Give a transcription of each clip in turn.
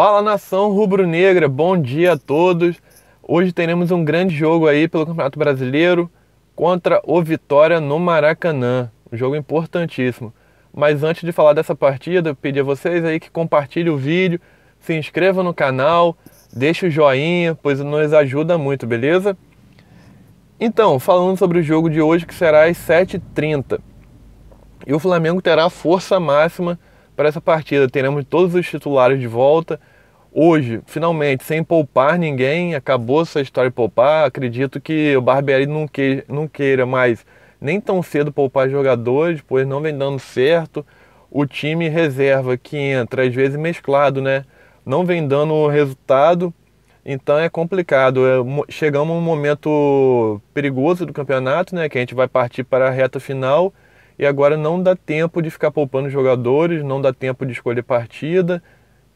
Fala nação rubro-negra, bom dia a todos. Hoje teremos um grande jogo aí pelo Campeonato Brasileiro contra o Vitória no Maracanã, um jogo importantíssimo. Mas antes de falar dessa partida, eu pedi a vocês aí que compartilhem o vídeo, se inscrevam no canal, deixe o joinha, pois nos ajuda muito, beleza? Então, falando sobre o jogo de hoje que será às 7h30. E o Flamengo terá força máxima para essa partida, teremos todos os titulares de volta. Hoje, finalmente, sem poupar ninguém, acabou essa história de poupar. Acredito que o Barbieri não, que, não queira mais nem tão cedo poupar jogadores, pois não vem dando certo. O time reserva que entra, às vezes mesclado, né? Não vem dando resultado, então é complicado. É chegamos a um momento perigoso do campeonato, né? Que a gente vai partir para a reta final e agora não dá tempo de ficar poupando jogadores, não dá tempo de escolher partida.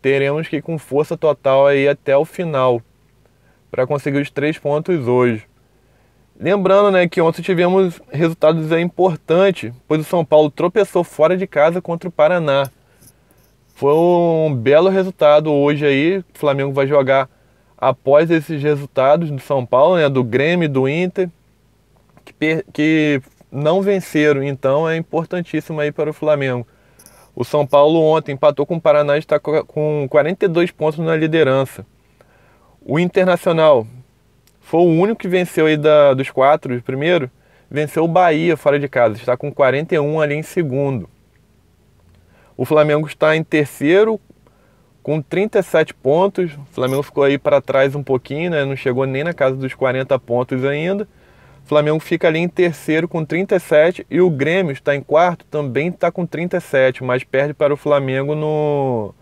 Teremos que ir com força total aí até o final para conseguir os três pontos hoje. Lembrando né, que ontem tivemos resultados importantes, pois o São Paulo tropeçou fora de casa contra o Paraná. Foi um belo resultado hoje aí. O Flamengo vai jogar após esses resultados do São Paulo, né, do Grêmio do Inter, que, que não venceram, então é importantíssimo aí para o Flamengo. O São Paulo ontem empatou com o Paraná e está com 42 pontos na liderança. O Internacional foi o único que venceu aí da, dos quatro, o primeiro, venceu o Bahia fora de casa, está com 41 ali em segundo. O Flamengo está em terceiro com 37 pontos. O Flamengo ficou aí para trás um pouquinho, né? não chegou nem na casa dos 40 pontos ainda. O Flamengo fica ali em terceiro com 37 e o Grêmio está em quarto, também está com 37, mas perde para o Flamengo no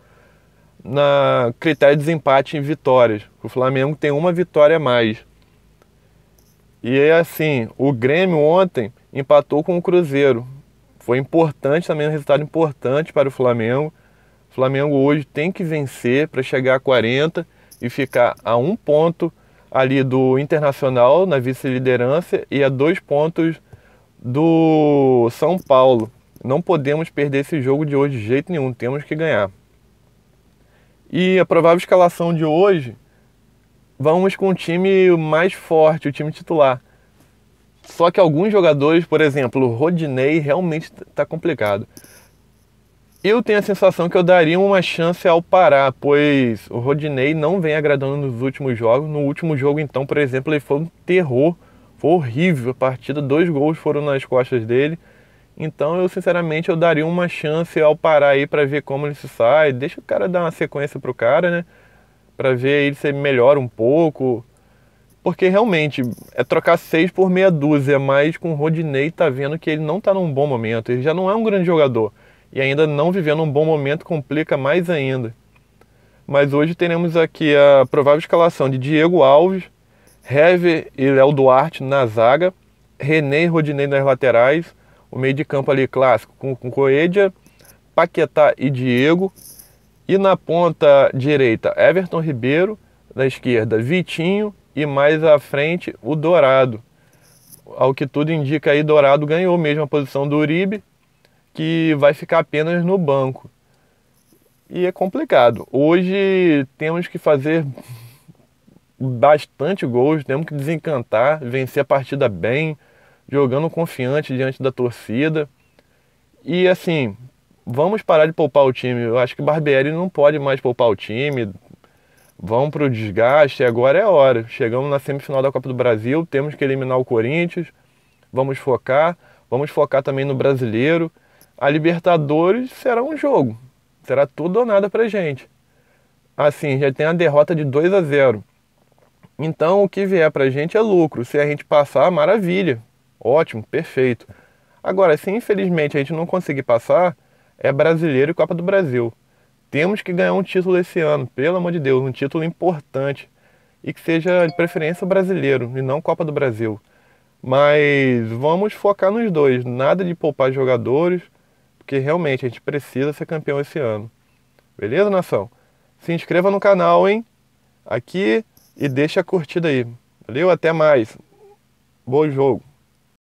na critério de desempate em vitórias. O Flamengo tem uma vitória a mais. E é assim, o Grêmio ontem empatou com o Cruzeiro. Foi importante também, um resultado importante para o Flamengo. O Flamengo hoje tem que vencer para chegar a 40 e ficar a um ponto ali do Internacional na vice-liderança e a dois pontos do São Paulo. Não podemos perder esse jogo de hoje de jeito nenhum, temos que ganhar. E a provável escalação de hoje, vamos com o time mais forte, o time titular. Só que alguns jogadores, por exemplo, o Rodinei realmente está complicado. Eu tenho a sensação que eu daria uma chance ao Pará, pois o Rodinei não vem agradando nos últimos jogos. No último jogo, então, por exemplo, ele foi um terror, foi horrível a partida, dois gols foram nas costas dele. Então, eu sinceramente eu daria uma chance ao Pará aí para ver como ele se sai. Deixa o cara dar uma sequência pro cara, né? Para ver ele se melhora um pouco. Porque realmente é trocar seis por meia dúzia, mas com o Rodinei tá vendo que ele não tá num bom momento, ele já não é um grande jogador e ainda não vivendo um bom momento complica mais ainda. Mas hoje teremos aqui a provável escalação de Diego Alves, Heve e Léo Duarte na zaga, René e Rodinei nas laterais, o meio de campo ali clássico com, com Coedia, Paquetá e Diego, e na ponta direita Everton Ribeiro, na esquerda Vitinho e mais à frente o Dourado. Ao que tudo indica aí, Dourado ganhou mesmo a posição do Uribe que vai ficar apenas no banco. E é complicado. Hoje temos que fazer bastante gols, temos que desencantar, vencer a partida bem, jogando confiante diante da torcida. E assim, vamos parar de poupar o time. Eu acho que Barbieri não pode mais poupar o time. Vão para o desgaste, agora é hora. Chegamos na semifinal da Copa do Brasil, temos que eliminar o Corinthians. Vamos focar, vamos focar também no brasileiro a Libertadores será um jogo. Será tudo ou nada pra gente. Assim, já tem a derrota de 2 a 0. Então o que vier pra gente é lucro. Se a gente passar, maravilha. Ótimo, perfeito. Agora, se infelizmente a gente não conseguir passar, é brasileiro e Copa do Brasil. Temos que ganhar um título esse ano, pelo amor de Deus, um título importante. E que seja de preferência brasileiro e não Copa do Brasil. Mas vamos focar nos dois. Nada de poupar jogadores porque realmente a gente precisa ser campeão esse ano. Beleza, nação? Se inscreva no canal, hein? Aqui e deixa a curtida aí. Valeu, até mais. Bom jogo.